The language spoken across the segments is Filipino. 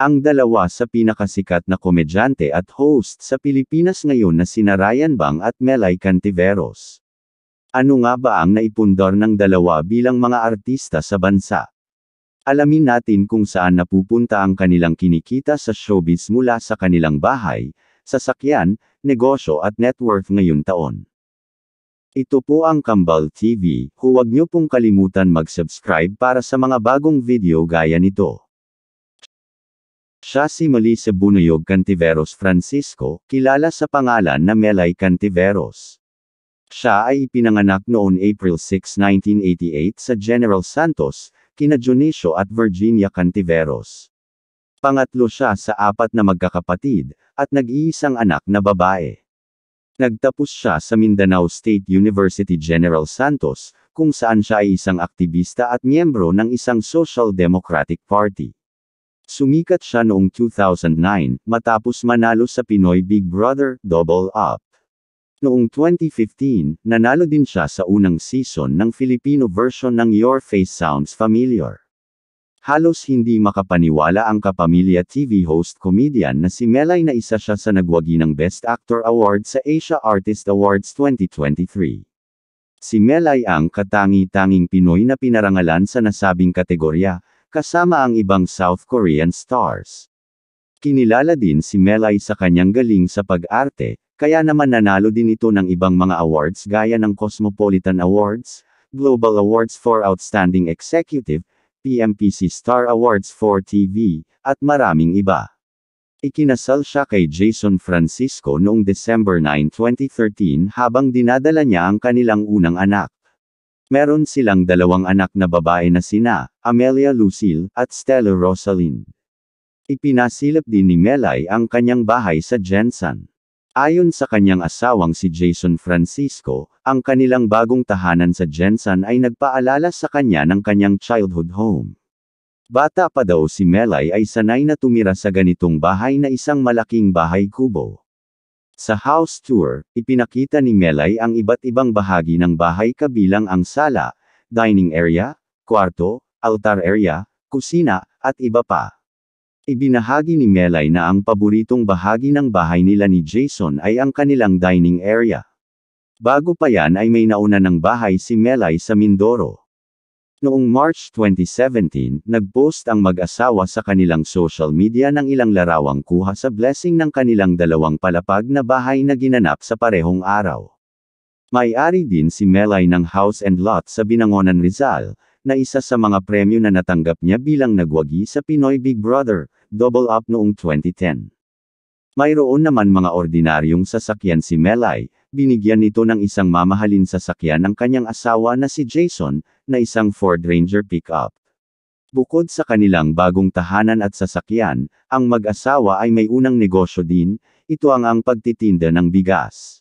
Ang dalawa sa pinakasikat na komedyante at host sa Pilipinas ngayon na sina Ryan Bang at Melay Cantiveros. Ano nga ba ang naipundar ng dalawa bilang mga artista sa bansa? Alamin natin kung saan napupunta ang kanilang kinikita sa showbiz mula sa kanilang bahay, sasakyan, negosyo at net worth ngayon taon. Ito po ang Kambal TV, huwag niyo pong kalimutan mag-subscribe para sa mga bagong video gaya nito. Siya si Mali Sabunuyog Cantiveros Francisco, kilala sa pangalan na Melay Cantiveros. Siya ay ipinanganak noon April 6, 1988 sa General Santos, kina Dionisio at Virginia Cantiveros. Pangatlo siya sa apat na magkakapatid, at nag-iisang anak na babae. Nagtapos siya sa Mindanao State University General Santos, kung saan siya ay isang aktivista at miyembro ng isang Social Democratic Party. Sumikat siya noong 2009, matapos manalo sa Pinoy Big Brother, Double Up. Noong 2015, nanalo din siya sa unang season ng Filipino version ng Your Face Sounds Familiar. Halos hindi makapaniwala ang kapamilya TV host comedian na si Melay na isa siya sa nagwagi ng Best Actor Award sa Asia Artist Awards 2023. Si Melay ang katangi-tanging Pinoy na pinarangalan sa nasabing kategorya, kasama ang ibang South Korean stars. Kinilala din si Melay sa kanyang galing sa pag-arte, kaya naman nanalo din ito ng ibang mga awards gaya ng Cosmopolitan Awards, Global Awards for Outstanding Executive, PMPC Star Awards for TV, at maraming iba. Ikinasal siya kay Jason Francisco noong December 9, 2013 habang dinadala niya ang kanilang unang anak. Meron silang dalawang anak na babae na sina, Amelia Lucille, at Stella Rosalind. Ipinasilip din ni Melay ang kanyang bahay sa Jensen. Ayon sa kanyang asawang si Jason Francisco, ang kanilang bagong tahanan sa Jensen ay nagpaalala sa kanya ng kanyang childhood home. Bata pa daw si Melay ay sanay na tumira sa ganitong bahay na isang malaking bahay kubo. Sa house tour, ipinakita ni Melay ang iba't ibang bahagi ng bahay kabilang ang sala, dining area, kwarto, altar area, kusina, at iba pa. Ibinahagi ni Melay na ang paboritong bahagi ng bahay nila ni Jason ay ang kanilang dining area. Bago pa yan ay may nauna ng bahay si Melay sa Mindoro. Noong March 2017, nag-post ang mag-asawa sa kanilang social media ng ilang larawang kuha sa blessing ng kanilang dalawang palapag na bahay na ginanap sa parehong araw. May-ari din si Melay ng House and Lot sa Binangonan Rizal, na isa sa mga premyo na natanggap niya bilang nagwagi sa Pinoy Big Brother, double up noong 2010. Mayroon naman mga ordinaryong sasakyan si Melay, binigyan nito ng isang mamahalin sasakyan ng kanyang asawa na si Jason, na isang Ford Ranger pickup. Bukod sa kanilang bagong tahanan at sasakyan, ang mag-asawa ay may unang negosyo din, ito ang ang pagtitinda ng bigas.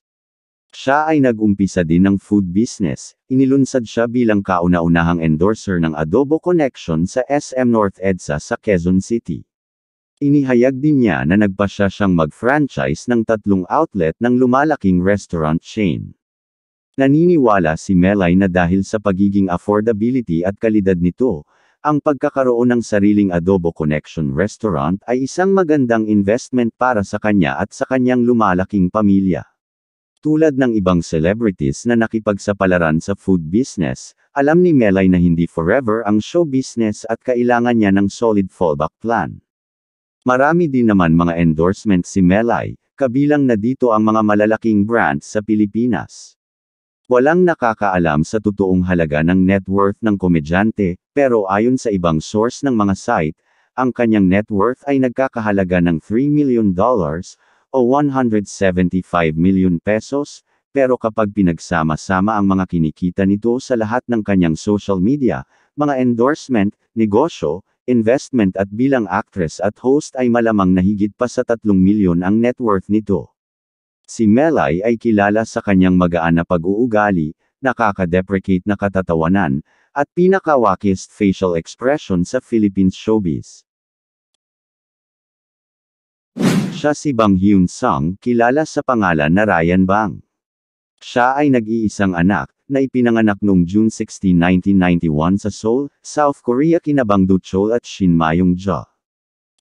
Siya ay nag-umpisa din ng food business, inilunsad siya bilang kauna-unahang endorser ng Adobo Connection sa SM North EDSA sa Quezon City. Inihayag din niya na nagpasya siyang mag-franchise ng tatlong outlet ng lumalaking restaurant chain. Naniniwala si Melay na dahil sa pagiging affordability at kalidad nito, ang pagkakaroon ng sariling Adobo Connection Restaurant ay isang magandang investment para sa kanya at sa kanyang lumalaking pamilya. Tulad ng ibang celebrities na nakipagsapalaran sa food business, alam ni Melay na hindi forever ang show business at kailangan niya ng solid fallback plan. Marami din naman mga endorsement si Melay, kabilang na dito ang mga malalaking brands sa Pilipinas. Walang nakakaalam sa totoong halaga ng net worth ng komedyante, pero ayon sa ibang source ng mga site, ang kanyang net worth ay nagkakahalaga ng 3 million dollars o 175 million pesos, pero kapag pinagsama-sama ang mga kinikita nito sa lahat ng kanyang social media, mga endorsement, negosyo, investment at bilang actress at host ay malamang na higit pa sa 3 milyon ang net worth nito. Si Melay ay kilala sa kanyang magaan na pag-uugali, nakaka-deprecate na katatawanan, at pinaka-wackiest facial expression sa Philippines showbiz. Siya si Bang Hyun Sang, kilala sa pangalan na Ryan Bang. Siya ay nag-iisang anak, na ipinanganak noong June 16, 1991 sa Seoul, South Korea kina Bang Duchol at Shin Mayong Jo.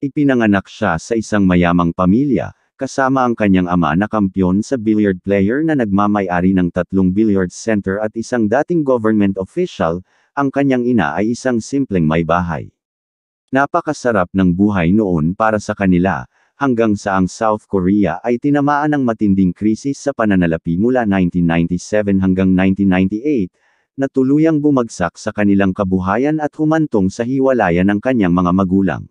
Ipinanganak siya sa isang mayamang pamilya, kasama ang kanyang ama na kampyon sa billiard player na nagmamayari ng tatlong billiard center at isang dating government official, ang kanyang ina ay isang simpleng may bahay. Napakasarap ng buhay noon para sa kanila, hanggang sa ang South Korea ay tinamaan ng matinding krisis sa pananalapi mula 1997 hanggang 1998, na tuluyang bumagsak sa kanilang kabuhayan at humantong sa hiwalayan ng kanyang mga magulang.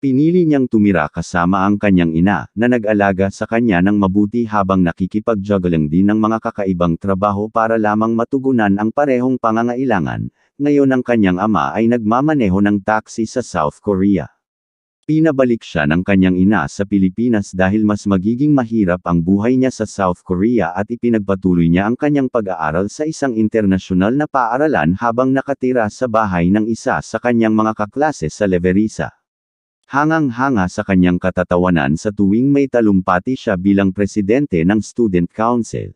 Pinili niyang tumira kasama ang kanyang ina, na nag-alaga sa kanya ng mabuti habang nakikipag-juggling din ng mga kakaibang trabaho para lamang matugunan ang parehong pangangailangan, ngayon ang kanyang ama ay nagmamaneho ng taxi sa South Korea. Pinabalik siya ng kanyang ina sa Pilipinas dahil mas magiging mahirap ang buhay niya sa South Korea at ipinagpatuloy niya ang kanyang pag-aaral sa isang internasyonal na paaralan habang nakatira sa bahay ng isa sa kanyang mga kaklase sa Leverisa. Hangang-hanga sa kanyang katatawanan sa tuwing may talumpati siya bilang presidente ng Student Council.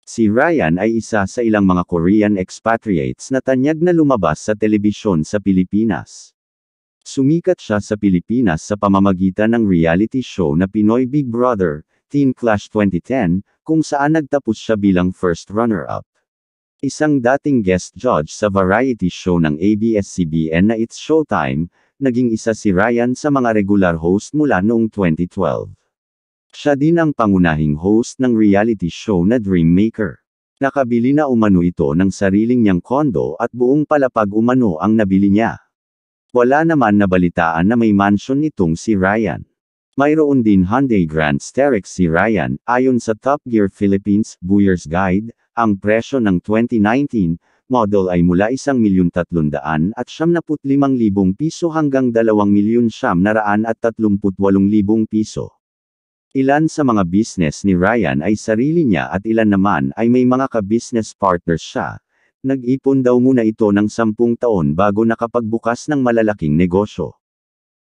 Si Ryan ay isa sa ilang mga Korean expatriates na tanyag na lumabas sa telebisyon sa Pilipinas. Sumikat siya sa Pilipinas sa pamamagitan ng reality show na Pinoy Big Brother, Teen Clash 2010, kung saan nagtapos siya bilang first runner-up. Isang dating guest judge sa variety show ng ABS-CBN na It's Showtime, naging isa si Ryan sa mga regular host mula noong 2012. Siya din ang pangunahing host ng reality show na Dream Maker. Nakabili na umano ito ng sariling niyang kondo at buong palapag umano ang nabili niya. Wala naman nabalitaan na may mansion nitong si Ryan. Mayroon din Hyundai Grand Starex si Ryan, ayon sa Top Gear Philippines Buyer's Guide, ang presyo ng 2019, model ay mula 1,300,000 at 75,000 piso hanggang at 2,738,000 piso. Ilan sa mga business ni Ryan ay sarili niya at ilan naman ay may mga ka-business partners siya. Nag-ipon daw muna ito ng 10 taon bago nakapagbukas ng malalaking negosyo.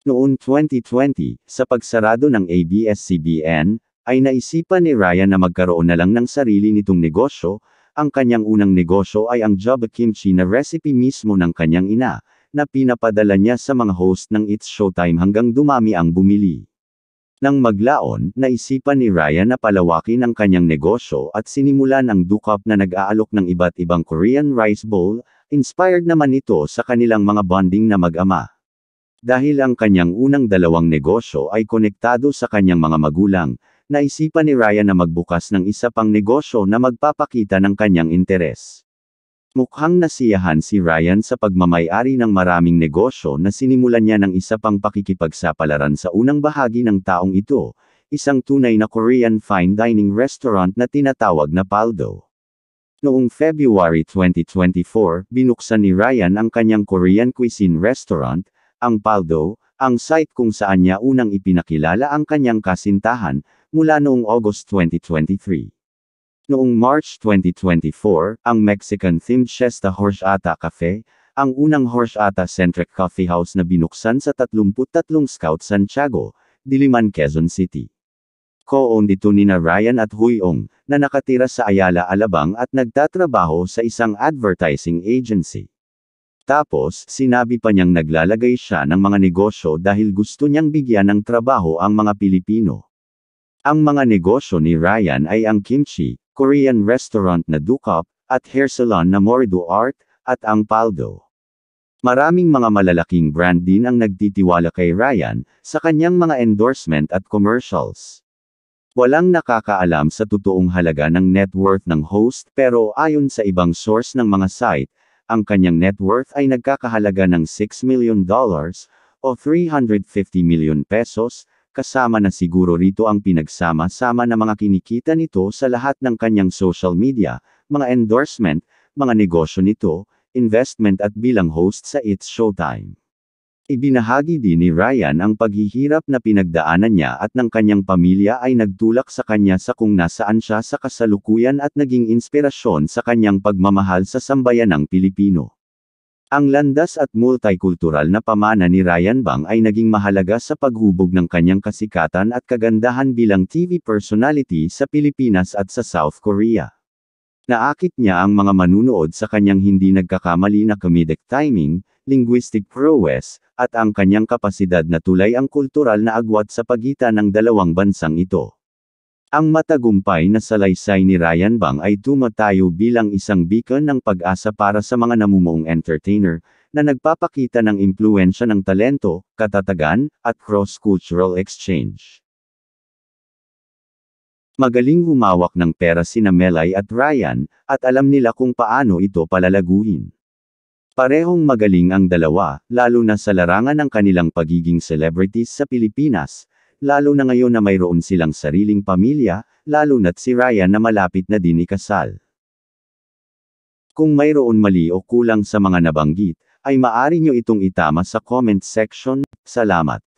Noong 2020, sa pagsarado ng ABS-CBN, ay naisipan ni Ryan na magkaroon na lang ng sarili nitong negosyo, ang kanyang unang negosyo ay ang Java Kimchi na recipe mismo ng kanyang ina, na pinapadala niya sa mga host ng It's Showtime hanggang dumami ang bumili. Nang maglaon, naisipan ni Ryan na palawakin ang kanyang negosyo at sinimulan ang dukap na nag-aalok ng iba't ibang Korean rice bowl, inspired naman ito sa kanilang mga bonding na mag-ama. Dahil ang kanyang unang dalawang negosyo ay konektado sa kanyang mga magulang, naisipan ni Ryan na magbukas ng isa pang negosyo na magpapakita ng kanyang interes. Mukhang nasiyahan si Ryan sa pagmamayari ng maraming negosyo na sinimulan niya ng isa pang pakikipagsapalaran sa unang bahagi ng taong ito, isang tunay na Korean fine dining restaurant na tinatawag na Paldo. Noong February 2024, binuksan ni Ryan ang kanyang Korean cuisine restaurant, ang Paldo, ang site kung saan niya unang ipinakilala ang kanyang kasintahan, mula noong August 2023. Noong March 2024, ang Mexican-themed Shesta Ata Cafe, ang unang Horse ata centric coffee house na binuksan sa 33 Scout Santiago, Diliman, Quezon City. Co-owned ito ni na Ryan at Huyong, na nakatira sa Ayala Alabang at nagtatrabaho sa isang advertising agency. Tapos, sinabi pa niyang naglalagay siya ng mga negosyo dahil gusto niyang bigyan ng trabaho ang mga Pilipino. Ang mga negosyo ni Ryan ay ang kimchi, Korean restaurant na Dukop, at hair salon na Morido Art, at ang Paldo. Maraming mga malalaking brand din ang nagtitiwala kay Ryan sa kanyang mga endorsement at commercials. Walang nakakaalam sa totoong halaga ng net worth ng host pero ayon sa ibang source ng mga site, ang kanyang net worth ay nagkakahalaga ng $6 million dollars o 350 million pesos, kasama na siguro rito ang pinagsama-sama na mga kinikita nito sa lahat ng kanyang social media, mga endorsement, mga negosyo nito, investment at bilang host sa It's Showtime. Ibinahagi din ni Ryan ang paghihirap na pinagdaanan niya at ng kanyang pamilya ay nagtulak sa kanya sa kung nasaan siya sa kasalukuyan at naging inspirasyon sa kanyang pagmamahal sa sambayanang Pilipino. Ang landas at multikultural na pamana ni Ryan Bang ay naging mahalaga sa paghubog ng kanyang kasikatan at kagandahan bilang TV personality sa Pilipinas at sa South Korea. Naakit niya ang mga manunood sa kanyang hindi nagkakamali na comedic timing, linguistic prowess, at ang kanyang kapasidad na tulay ang kultural na agwat sa pagitan ng dalawang bansang ito. Ang matagumpay na salaysay ni Ryan Bang ay tumatayo bilang isang beacon ng pag-asa para sa mga namumuong entertainer, na nagpapakita ng impluensya ng talento, katatagan, at cross-cultural exchange. Magaling humawak ng pera sina Melay at Ryan, at alam nila kung paano ito palalaguin. Parehong magaling ang dalawa, lalo na sa larangan ng kanilang pagiging celebrities sa Pilipinas, lalo na ngayon na mayroon silang sariling pamilya, lalo na't si Ryan na malapit na din ikasal. Kung mayroon mali o kulang sa mga nabanggit, ay maari nyo itong itama sa comment section, salamat.